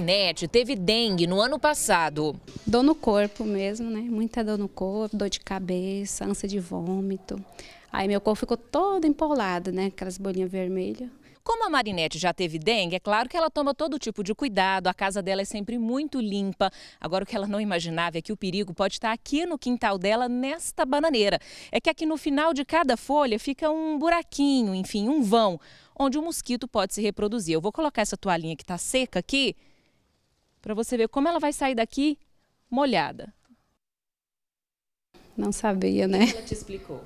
Marinette teve dengue no ano passado. Dor no corpo mesmo, né? Muita dor no corpo, dor de cabeça, ânsia de vômito. Aí meu corpo ficou todo empolado, né? Aquelas bolinhas vermelhas. Como a Marinette já teve dengue, é claro que ela toma todo tipo de cuidado, a casa dela é sempre muito limpa. Agora, o que ela não imaginava é que o perigo pode estar aqui no quintal dela, nesta bananeira. É que aqui no final de cada folha fica um buraquinho, enfim, um vão, onde o mosquito pode se reproduzir. Eu vou colocar essa toalhinha que está seca aqui para você ver como ela vai sair daqui molhada. Não sabia, né? Ela te explicou.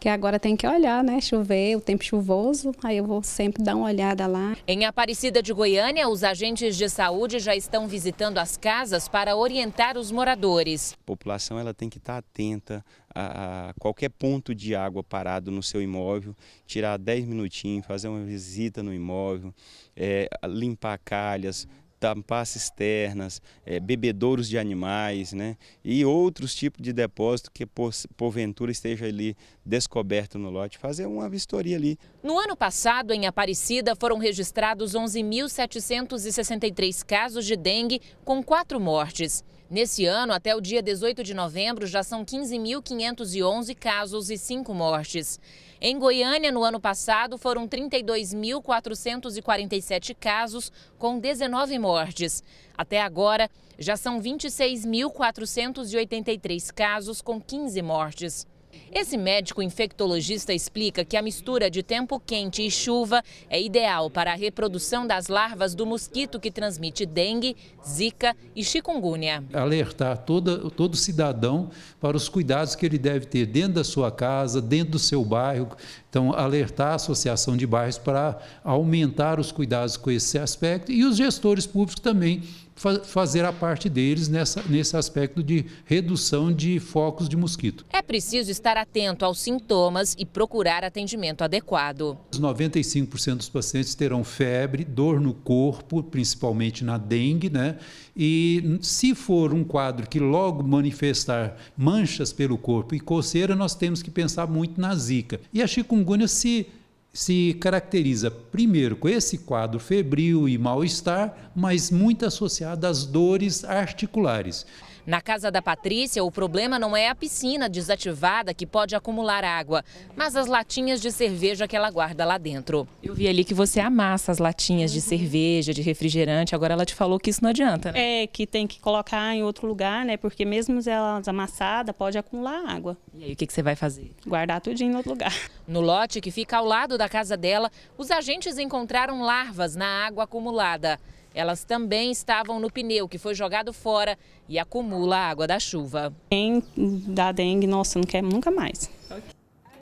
Que agora tem que olhar, né? Chover, o tempo chuvoso, aí eu vou sempre dar uma olhada lá. Em Aparecida de Goiânia, os agentes de saúde já estão visitando as casas para orientar os moradores. A população ela tem que estar atenta a, qualquer ponto de água parado no seu imóvel, tirar 10 minutinhos, fazer uma visita no imóvel, é, limpar calhas, tampas externas, é, eh, bebedouros de animais né, e outros tipos de depósito que por, porventura esteja ali descoberto no lote, fazer uma vistoria ali. No ano passado, em Aparecida, foram registrados 11.763 casos de dengue, com quatro mortes. Nesse ano, até o dia 18 de novembro, já são 15.511 casos e 5 mortes. Em Goiânia, no ano passado, foram 32.447 casos, com 19 mortes. Até agora, já são 26.483 casos, com 15 mortes. Esse médico infectologista explica que a mistura de tempo quente e chuva é ideal para a reprodução das larvas do mosquito que transmite dengue, zika e chikungunya. Alertar toda, todo cidadão para os cuidados que ele deve ter dentro da sua casa, dentro do seu bairro. Então, alertar a associação de bairros para aumentar os cuidados com esse aspecto e os gestores públicos também fazer a parte deles nessa, nesse aspecto de redução de focos de mosquito. É preciso estar atento aos sintomas e procurar atendimento adequado. 95% dos pacientes terão febre, dor no corpo, principalmente na dengue, né? E se for um quadro que logo manifestar manchas pelo corpo e coceira, nós temos que pensar muito na zika. E a chikungunya se se caracteriza primeiro com esse quadro febril e mal-estar, mas muito associado às dores articulares. Na casa da Patrícia, o problema não é a piscina desativada que pode acumular água, mas as latinhas de cerveja que ela guarda lá dentro. Eu vi ali que você amassa as latinhas de uhum. cerveja, de refrigerante. Agora ela te falou que isso não adianta, né? É, que tem que colocar em outro lugar, né? Porque mesmo elas amassadas, pode acumular água. E aí o que, que você vai fazer? Guardar tudinho em outro lugar. No lote que fica ao lado da casa dela, os agentes encontraram larvas na água acumulada. Elas também estavam no pneu que foi jogado fora e acumula a água da chuva. Quem dá dengue, nossa, não quer nunca mais. Okay.